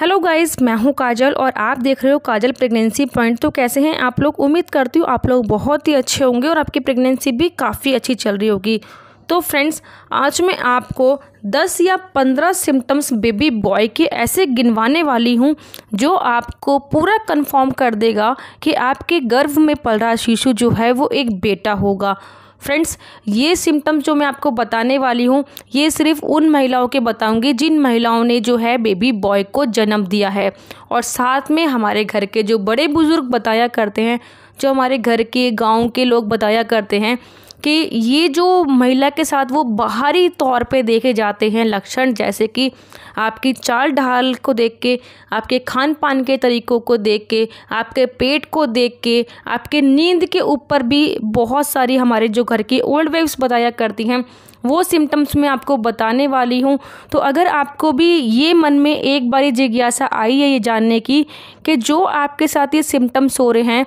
hello guys मैं हूं काजल और आप देख रहे हो काजल प्रेगनेंसी पॉइंट तो कैसे हैं आप लोग उम्मीद करती हूँ आप लोग बहुत ही अच्छे होंगे और आपकी प्रेगनेंसी भी काफ़ी अच्छी चल रही होगी तो फ्रेंड्स आज मैं आपको 10 या 15 सिम्टम्स बेबी बॉय के ऐसे गिनवाने वाली हूँ जो आपको पूरा कंफर्म कर देगा कि आपके गर्भ में पल रहा शिशु जो है वो एक बेटा होगा फ्रेंड्स ये सिम्टम्स जो मैं आपको बताने वाली हूँ ये सिर्फ उन महिलाओं के बताऊँगी जिन महिलाओं ने जो है बेबी बॉय को जन्म दिया है और साथ में हमारे घर के जो बड़े बुज़ुर्ग बताया करते हैं जो हमारे घर के गाँव के लोग बताया करते हैं कि ये जो महिला के साथ वो बाहरी तौर पे देखे जाते हैं लक्षण जैसे कि आपकी चाल ढाल को देख के आपके खान पान के तरीक़ों को देख के आपके पेट को देख के आपके नींद के ऊपर भी बहुत सारी हमारे जो घर की ओल्ड वेव्स बताया करती हैं वो सिम्टम्स मैं आपको बताने वाली हूँ तो अगर आपको भी ये मन में एक बारी जिज्ञासा आई है ये जानने की कि जो आपके साथ ये सिम्टम्स हो रहे हैं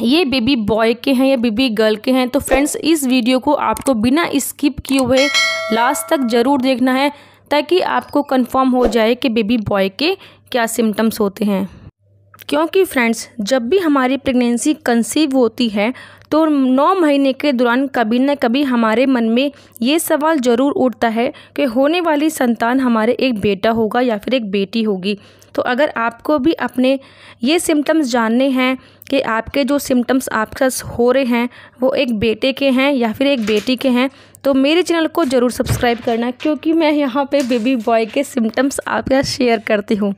ये बेबी बॉय के हैं या बेबी गर्ल के हैं तो फ्रेंड्स इस वीडियो को आपको बिना स्किप किए हुए लास्ट तक ज़रूर देखना है ताकि आपको कंफर्म हो जाए कि बेबी बॉय के क्या सिम्टम्स होते हैं क्योंकि फ्रेंड्स जब भी हमारी प्रेगनेंसी कंसीव होती है तो नौ महीने के दौरान कभी न कभी हमारे मन में ये सवाल ज़रूर उठता है कि होने वाली संतान हमारे एक बेटा होगा या फिर एक बेटी होगी तो अगर आपको भी अपने ये सिम्टम्स जानने हैं कि आपके जो सिम्टम्स आपके साथ हो रहे हैं वो एक बेटे के हैं या फिर एक बेटी के हैं तो मेरे चैनल को ज़रूर सब्सक्राइब करना क्योंकि मैं यहाँ पे बेबी बॉय के सिम्टम्स आपके शेयर करती हूँ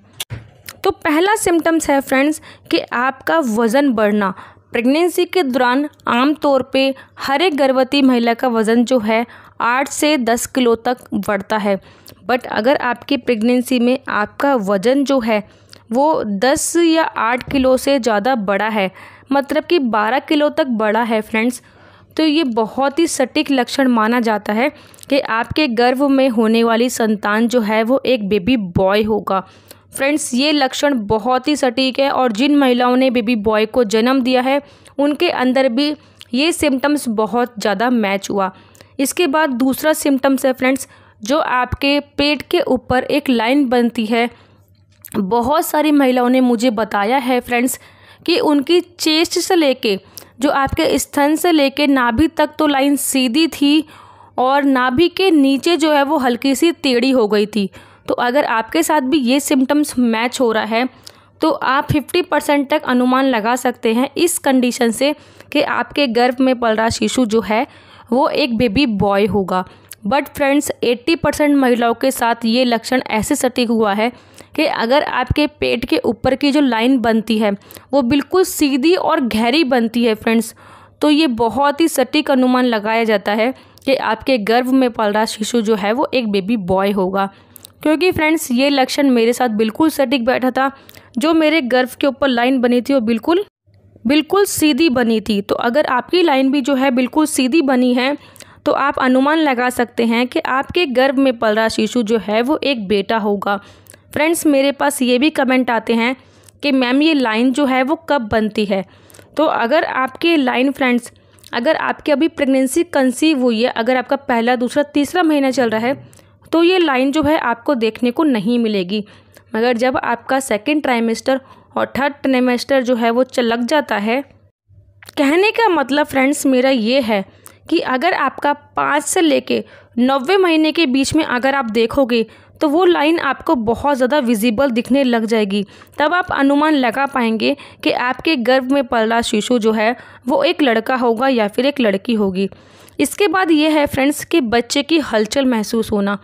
तो पहला सिम्टम्स है फ्रेंड्स कि आपका वज़न बढ़ना प्रेगनेंसी के दौरान आमतौर पे हर एक गर्भवती महिला का वज़न जो है आठ से दस किलो तक बढ़ता है बट अगर आपकी प्रेगनेंसी में आपका वज़न जो है वो दस या आठ किलो से ज़्यादा बड़ा है मतलब कि बारह किलो तक बड़ा है फ्रेंड्स तो ये बहुत ही सटीक लक्षण माना जाता है कि आपके गर्भ में होने वाली संतान जो है वो एक बेबी बॉय होगा फ्रेंड्स ये लक्षण बहुत ही सटीक है और जिन महिलाओं ने बेबी बॉय को जन्म दिया है उनके अंदर भी ये सिम्टम्स बहुत ज़्यादा मैच हुआ इसके बाद दूसरा सिम्टम्स है फ्रेंड्स जो आपके पेट के ऊपर एक लाइन बनती है बहुत सारी महिलाओं ने मुझे बताया है फ्रेंड्स कि उनकी चेस्ट से लेके जो आपके स्तन से लेके नाभि तक तो लाइन सीधी थी और नाभि के नीचे जो है वो हल्की सी टेढ़ी हो गई थी तो अगर आपके साथ भी ये सिम्टम्स मैच हो रहा है तो आप 50 परसेंट तक अनुमान लगा सकते हैं इस कंडीशन से कि आपके गर्भ में पल रहा शिशु जो है वो एक बेबी बॉय होगा बट फ्रेंड्स 80 परसेंट महिलाओं के साथ ये लक्षण ऐसे सटीक हुआ है कि अगर आपके पेट के ऊपर की जो लाइन बनती है वो बिल्कुल सीधी और गहरी बनती है फ्रेंड्स तो ये बहुत ही सटीक अनुमान लगाया जाता है कि आपके गर्भ में पल रहा शिशु जो है वो एक बेबी बॉय होगा क्योंकि फ्रेंड्स ये लक्षण मेरे साथ बिल्कुल सटीक बैठा था जो मेरे गर्भ के ऊपर लाइन बनी थी वो बिल्कुल बिल्कुल सीधी बनी थी तो अगर आपकी लाइन भी जो है बिल्कुल सीधी बनी है तो आप अनुमान लगा सकते हैं कि आपके गर्भ में पल रहा शिशु जो है वो एक बेटा होगा फ्रेंड्स मेरे पास ये भी कमेंट आते हैं कि मैम ये लाइन जो है वो कब बनती है तो अगर आपकी लाइन फ्रेंड्स अगर आपकी अभी प्रेगनेंसी कंसीव हुई है अगर आपका पहला दूसरा तीसरा महीना चल रहा है तो ये लाइन जो है आपको देखने को नहीं मिलेगी मगर जब आपका सेकेंड ट्राइमेस्टर और थर्ड ट्राइमेस्टर जो है वो चलक जाता है कहने का मतलब फ्रेंड्स मेरा ये है कि अगर आपका पाँच से लेके नब्बे महीने के बीच में अगर आप देखोगे तो वो लाइन आपको बहुत ज़्यादा विजिबल दिखने लग जाएगी तब आप अनुमान लगा पाएंगे कि आपके गर्भ में रहा शिशु जो है वो एक लड़का होगा या फिर एक लड़की होगी इसके बाद ये है फ्रेंड्स कि बच्चे की हलचल महसूस होना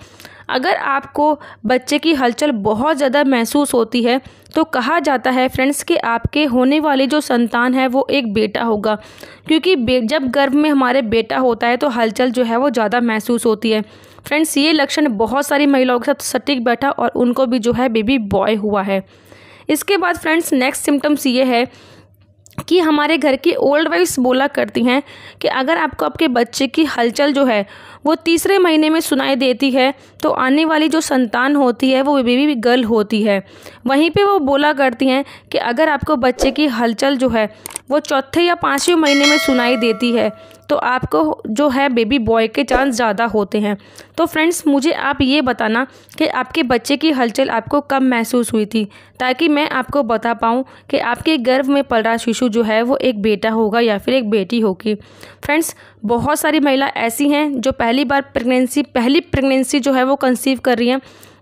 अगर आपको बच्चे की हलचल बहुत ज़्यादा महसूस होती है तो कहा जाता है फ्रेंड्स कि आपके होने वाले जो संतान है वो एक बेटा होगा क्योंकि जब गर्भ में हमारे बेटा होता है तो हलचल जो है वो ज़्यादा महसूस होती है फ्रेंड्स ये लक्षण बहुत सारी महिलाओं के साथ सटीक बैठा और उनको भी जो है बेबी बॉय हुआ है इसके बाद फ्रेंड्स नेक्स्ट सिम्टम्स ये है कि हमारे घर की ओल्ड वाइफ्स बोला करती हैं कि अगर आपको आपके बच्चे की हलचल जो है वो तीसरे महीने में सुनाई देती है तो आने वाली जो संतान होती है वो बेबी गर्ल होती है वहीं पे वो बोला करती हैं कि अगर आपको बच्चे की हलचल जो है वो चौथे या पाँचवें महीने में सुनाई देती है तो आपको जो है बेबी बॉय के चांस ज़्यादा होते हैं तो फ्रेंड्स मुझे आप ये बताना कि आपके बच्चे की हलचल आपको कब महसूस हुई थी ताकि मैं आपको बता पाऊँ कि आपके गर्भ में पल रहा शिशु जो है वो एक बेटा होगा या फिर एक बेटी होगी फ्रेंड्स बहुत सारी महिला ऐसी हैं जो पहली बार प्रेगनेंसी पहली प्रेगनेंसी जो है वो कंसीव कर रही हैं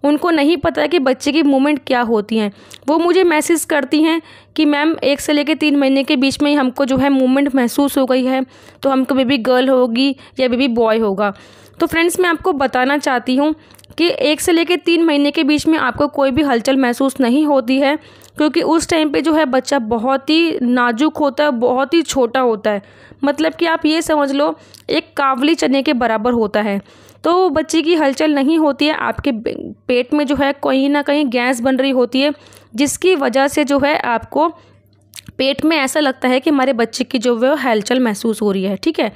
उनको नहीं पता है कि बच्चे की मूवमेंट क्या होती हैं वो मुझे मैसेज करती हैं कि मैम एक से लेकर तीन महीने के बीच में ही हमको जो है मूवमेंट महसूस हो गई है तो हमको बेबी गर्ल होगी या बेबी बॉय होगा तो फ्रेंड्स मैं आपको बताना चाहती हूँ कि एक से लेकर तीन महीने के बीच में आपको कोई भी हलचल महसूस नहीं होती है क्योंकि उस टाइम पे जो है बच्चा बहुत ही नाजुक होता है बहुत ही छोटा होता है मतलब कि आप ये समझ लो एक कावली चने के बराबर होता है तो बच्चे की हलचल नहीं होती है आपके पेट में जो है कहीं ना कहीं गैस बन रही होती है जिसकी वजह से जो है आपको पेट में ऐसा लगता है कि हमारे बच्चे की जो है हलचल महसूस हो रही है ठीक है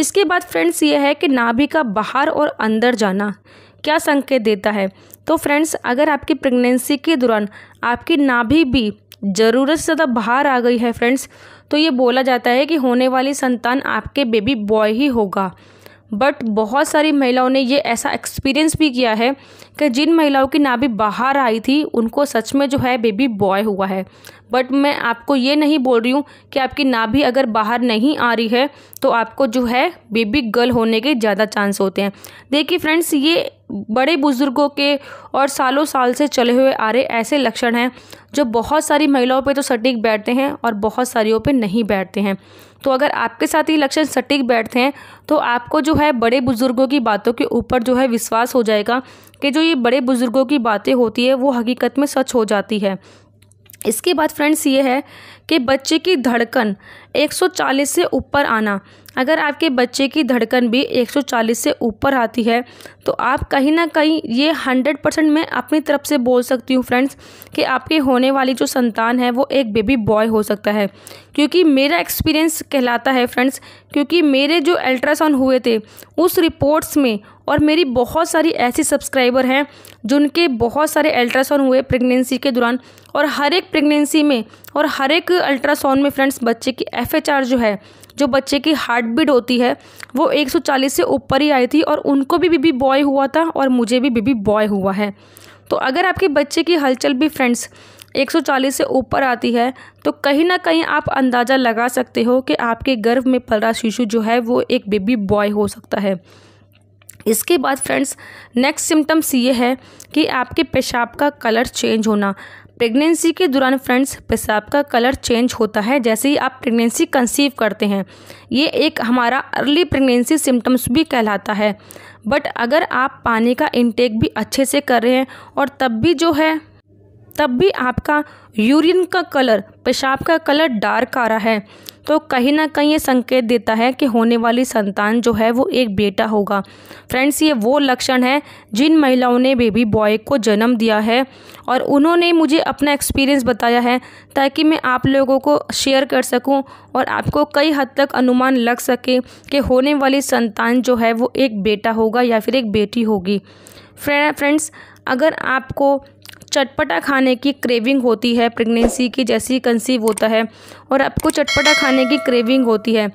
इसके बाद फ्रेंड्स ये है कि नाभि का बाहर और अंदर जाना क्या संकेत देता है तो फ्रेंड्स अगर आपकी प्रेगनेंसी के दौरान आपकी नाभि भी ज़रूरत से ज़्यादा बाहर आ गई है फ्रेंड्स तो ये बोला जाता है कि होने वाली संतान आपके बेबी बॉय ही होगा बट बहुत सारी महिलाओं ने ये ऐसा एक्सपीरियंस भी किया है कि जिन महिलाओं की नाभि बाहर आई थी उनको सच में जो है बेबी बॉय हुआ है बट मैं आपको ये नहीं बोल रही हूँ कि आपकी नाभि अगर बाहर नहीं आ रही है तो आपको जो है बेबी गर्ल होने के ज़्यादा चांस होते हैं देखिए फ्रेंड्स ये बड़े बुज़ुर्गों के और सालों साल से चले हुए आ रहे ऐसे लक्षण हैं जो बहुत सारी महिलाओं पे तो सटीक बैठते हैं और बहुत सारियों पे नहीं बैठते हैं तो अगर आपके साथ ये लक्षण सटीक बैठते हैं तो आपको जो है बड़े बुज़ुर्गों की बातों के ऊपर जो है विश्वास हो जाएगा कि जो ये बड़े बुज़ुर्गों की बातें होती है वो हकीकत में सच हो जाती है इसके बाद फ्रेंड्स ये है कि बच्चे की धड़कन 140 से ऊपर आना अगर आपके बच्चे की धड़कन भी 140 से ऊपर आती है तो आप कहीं ना कहीं ये 100 परसेंट मैं अपनी तरफ से बोल सकती हूँ फ्रेंड्स कि आपके होने वाली जो संतान है वो एक बेबी बॉय हो सकता है क्योंकि मेरा एक्सपीरियंस कहलाता है फ्रेंड्स क्योंकि मेरे जो अल्ट्रासाउंड हुए थे उस रिपोर्ट्स में और मेरी बहुत सारी ऐसी सब्सक्राइबर हैं जिनके बहुत सारे अल्ट्रासाउंड हुए प्रेगनेंसी के दौरान और हर एक प्रेगनेंसी में और हर एक अल्ट्रासाउंड में फ्रेंड्स बच्चे की एफ जो है जो बच्चे की हार्ट बीट होती है वो 140 से ऊपर ही आई थी और उनको भी बीबी बॉय हुआ था और मुझे भी बेबी बॉय हुआ है तो अगर आपके बच्चे की हलचल भी फ्रेंड्स 140 से ऊपर आती है तो कहीं ना कहीं आप अंदाज़ा लगा सकते हो कि आपके गर्भ में पल रहा शिशु जो है वो एक बेबी बॉय हो सकता है इसके बाद फ्रेंड्स नेक्स्ट सिम्टम्स ये है कि आपके पेशाब का कलर चेंज होना प्रेगनेंसी के दौरान फ्रेंड्स पेशाब का कलर चेंज होता है जैसे ही आप प्रेगनेंसी कंसीव करते हैं ये एक हमारा अर्ली प्रेगनेंसी सिम्टम्स भी कहलाता है बट अगर आप पानी का इनटेक भी अच्छे से कर रहे हैं और तब भी जो है तब भी आपका यूरिन का कलर पेशाब का कलर डार्क आ रहा है तो कहीं ना कहीं ये संकेत देता है कि होने वाली संतान जो है वो एक बेटा होगा फ्रेंड्स ये वो लक्षण है जिन महिलाओं ने बेबी बॉय को जन्म दिया है और उन्होंने मुझे अपना एक्सपीरियंस बताया है ताकि मैं आप लोगों को शेयर कर सकूं और आपको कई हद तक अनुमान लग सके कि होने वाली संतान जो है वो एक बेटा होगा या फिर एक बेटी होगी फ्रेंड्स अगर आपको चटपटा खाने की क्रेविंग होती है प्रेगनेंसी की जैसी कंसीव होता है और आपको चटपटा खाने की क्रेविंग होती है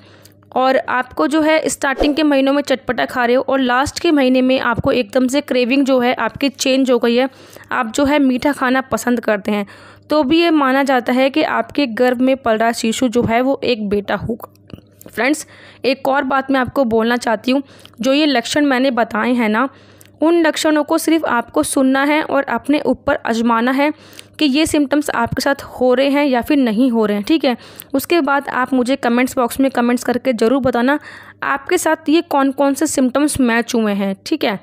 और आपको जो है स्टार्टिंग के महीनों में चटपटा खा रहे हो और लास्ट के महीने में आपको एकदम से क्रेविंग जो है आपकी चेंज हो गई है आप जो है मीठा खाना पसंद करते हैं तो भी ये माना जाता है कि आपके गर्भ में पल रहा शिशु जो है वो एक बेटा होगा फ्रेंड्स एक और बात मैं आपको बोलना चाहती हूँ जो ये लक्षण मैंने बताए हैं ना उन लक्षणों को सिर्फ आपको सुनना है और अपने ऊपर आजमाना है कि ये सिम्टम्स आपके साथ हो रहे हैं या फिर नहीं हो रहे हैं ठीक है उसके बाद आप मुझे कमेंट्स बॉक्स में कमेंट्स करके ज़रूर बताना आपके साथ ये कौन कौन से सिम्टम्स मैच हुए हैं ठीक है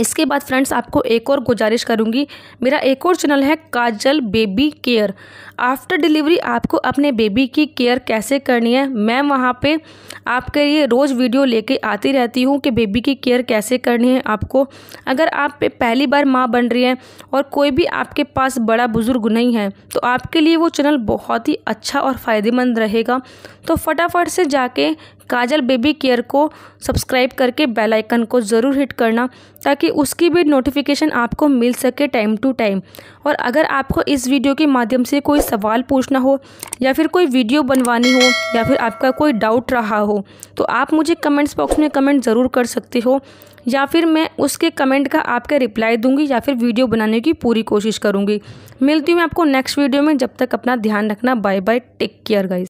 इसके बाद फ्रेंड्स आपको एक और गुजारिश करूँगी मेरा एक और चैनल है Kajal baby care after delivery आपको अपने बेबी की केयर कैसे करनी है मैं वहाँ पे आपके लिए रोज़ वीडियो लेके आती रहती हूँ कि बेबी की केयर कैसे करनी है आपको अगर आप पहली बार माँ बन रही हैं और कोई भी आपके पास बड़ा बुज़ुर्ग नहीं है तो आपके लिए वो चैनल बहुत ही अच्छा और फ़ायदेमंद रहेगा तो फटाफट से जाके काजल बेबी केयर को सब्सक्राइब करके बेल आइकन को ज़रूर हिट करना ताकि उसकी भी नोटिफिकेशन आपको मिल सके टाइम टू टाइम और अगर आपको इस वीडियो के माध्यम से कोई सवाल पूछना हो या फिर कोई वीडियो बनवानी हो या फिर आपका कोई डाउट रहा हो तो आप मुझे कमेंट्स बॉक्स में कमेंट ज़रूर कर सकते हो या फिर मैं उसके कमेंट का आपके रिप्लाई दूंगी या फिर वीडियो बनाने की पूरी कोशिश करूँगी मिलती हूँ मैं आपको नेक्स्ट वीडियो में जब तक अपना ध्यान रखना bye bye take care guys